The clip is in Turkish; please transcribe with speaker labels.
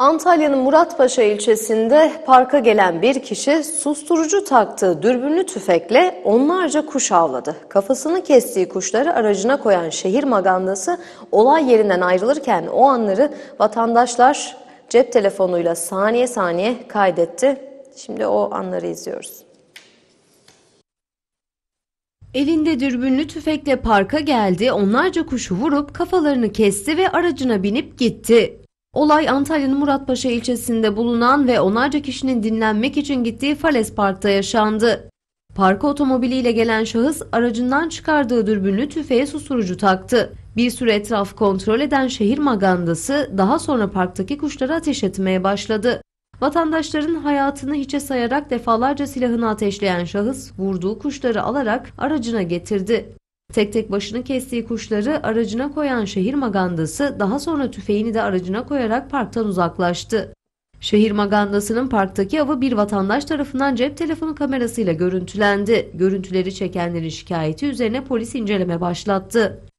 Speaker 1: Antalya'nın Muratpaşa ilçesinde parka gelen bir kişi susturucu taktığı dürbünlü tüfekle onlarca kuş avladı. Kafasını kestiği kuşları aracına koyan şehir magandası olay yerinden ayrılırken o anları vatandaşlar cep telefonuyla saniye saniye kaydetti. Şimdi o anları izliyoruz. Elinde dürbünlü tüfekle parka geldi, onlarca kuşu vurup kafalarını kesti ve aracına binip gitti. Olay Antalya'nın Muratpaşa ilçesinde bulunan ve onlarca kişinin dinlenmek için gittiği Fales Park'ta yaşandı. Parka otomobiliyle gelen şahıs aracından çıkardığı dürbünlü tüfeğe susturucu taktı. Bir süre etraf kontrol eden şehir magandası daha sonra parktaki kuşlara ateş etmeye başladı. Vatandaşların hayatını hiçe sayarak defalarca silahını ateşleyen şahıs vurduğu kuşları alarak aracına getirdi. Tek tek başını kestiği kuşları aracına koyan şehir magandası daha sonra tüfeğini de aracına koyarak parktan uzaklaştı. Şehir magandasının parktaki avı bir vatandaş tarafından cep telefonu kamerasıyla görüntülendi. Görüntüleri çekenlerin şikayeti üzerine polis inceleme başlattı.